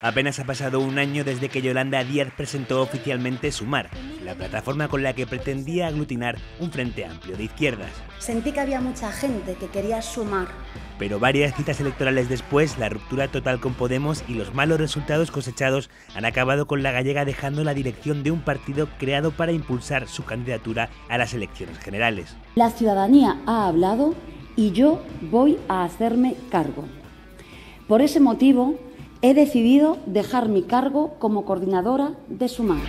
Apenas ha pasado un año desde que Yolanda Díaz presentó oficialmente Sumar, la plataforma con la que pretendía aglutinar un frente amplio de izquierdas. Sentí que había mucha gente que quería sumar. Pero varias citas electorales después, la ruptura total con Podemos y los malos resultados cosechados han acabado con la gallega dejando la dirección de un partido creado para impulsar su candidatura a las elecciones generales. La ciudadanía ha hablado y yo voy a hacerme cargo. Por ese motivo, he decidido dejar mi cargo como coordinadora de Sumar.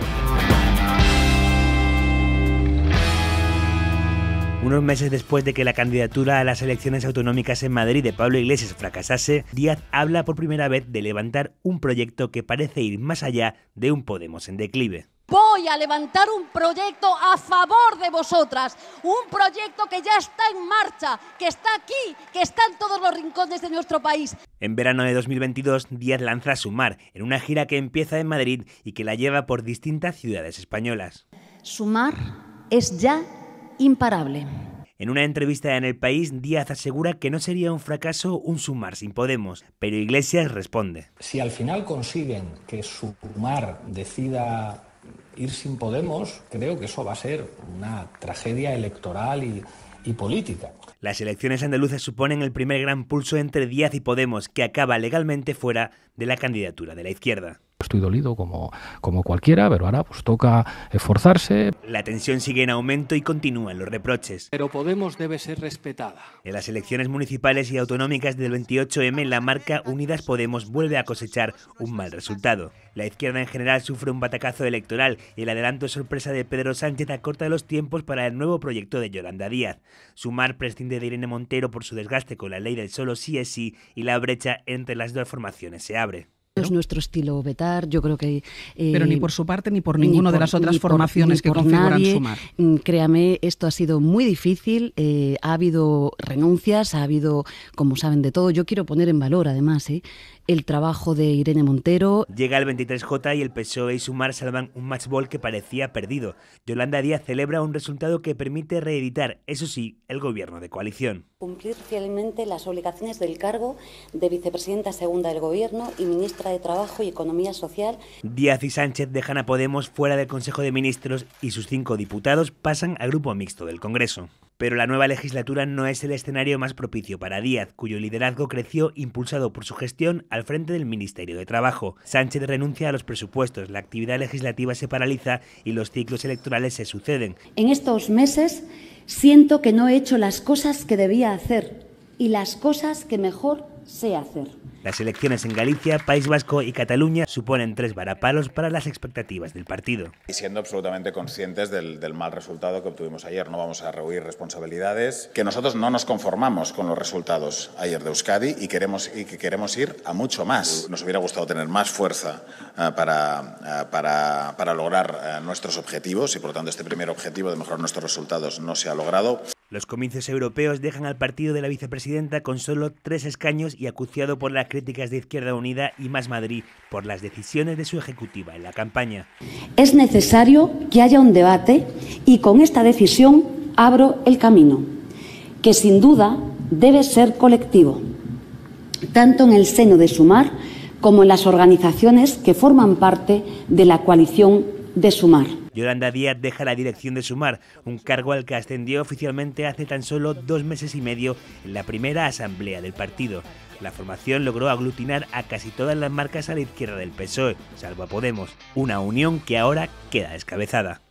Unos meses después de que la candidatura a las elecciones autonómicas en Madrid de Pablo Iglesias fracasase, Díaz habla por primera vez de levantar un proyecto que parece ir más allá de un Podemos en declive voy a levantar un proyecto a favor de vosotras, un proyecto que ya está en marcha, que está aquí, que está en todos los rincones de nuestro país. En verano de 2022, Díaz lanza Sumar, en una gira que empieza en Madrid y que la lleva por distintas ciudades españolas. Sumar es ya imparable. En una entrevista en El País, Díaz asegura que no sería un fracaso un sumar sin Podemos, pero Iglesias responde. Si al final consiguen que Sumar decida ir sin Podemos, creo que eso va a ser una tragedia electoral y, política. Las elecciones andaluces suponen el primer gran pulso entre Díaz y Podemos, que acaba legalmente fuera de la candidatura de la izquierda. Pues estoy dolido como, como cualquiera, pero ahora pues toca esforzarse. La tensión sigue en aumento y continúan los reproches. Pero Podemos debe ser respetada. En las elecciones municipales y autonómicas del 28M, la marca Unidas Podemos vuelve a cosechar un mal resultado. La izquierda en general sufre un batacazo electoral y el adelanto sorpresa de Pedro Sánchez acorta los tiempos para el nuevo proyecto de Yolanda Díaz. Sumar prescinde de Irene Montero por su desgaste con la ley del solo sí es sí y la brecha entre las dos formaciones se abre es nuestro estilo vetar. Yo creo que. Eh, Pero ni por su parte ni por ninguna de las otras formaciones que configuran Sumar. Mm, créame, esto ha sido muy difícil. Eh, ha habido renuncias, ha habido, como saben, de todo. Yo quiero poner en valor, además, eh, el trabajo de Irene Montero. Llega el 23J y el PSOE y Sumar salvan un matchball que parecía perdido. Yolanda Díaz celebra un resultado que permite reeditar, eso sí, el gobierno de coalición. Cumplir fielmente las obligaciones del cargo de vicepresidenta segunda del gobierno y ministra de Trabajo y Economía Social. Díaz y Sánchez dejan a Podemos fuera del Consejo de Ministros y sus cinco diputados pasan al grupo mixto del Congreso. Pero la nueva legislatura no es el escenario más propicio para Díaz, cuyo liderazgo creció impulsado por su gestión al frente del Ministerio de Trabajo. Sánchez renuncia a los presupuestos, la actividad legislativa se paraliza y los ciclos electorales se suceden. En estos meses siento que no he hecho las cosas que debía hacer y las cosas que mejor se hacer. Las elecciones en Galicia, País Vasco y Cataluña suponen tres varapalos para las expectativas del partido. Y siendo absolutamente conscientes del, mal resultado que obtuvimos ayer, no vamos a rehuir responsabilidades, que nosotros no nos conformamos con los resultados ayer de Euskadi y, queremos, y que queremos ir a mucho más. Nos hubiera gustado tener más fuerza eh, eh, para, para, lograr eh, nuestros objetivos y por lo tanto este primer objetivo de mejorar nuestros resultados no se ha logrado. Los comicios europeos dejan al partido de la vicepresidenta con solo tres escaños y acuciado por las críticas de Izquierda Unida y Más Madrid por las decisiones de su ejecutiva en la campaña. Es necesario que haya un debate y con esta decisión abro el camino, que sin duda debe ser colectivo, tanto en el seno de Sumar como en las organizaciones que forman parte de la coalición de Sumar. Yolanda Díaz deja la dirección de Sumar, un cargo al que ascendió oficialmente hace tan solo dos meses y medio en la primera asamblea del partido. La formación logró aglutinar a casi todas las marcas a la izquierda del PSOE, salvo a Podemos, una unión que ahora queda descabezada.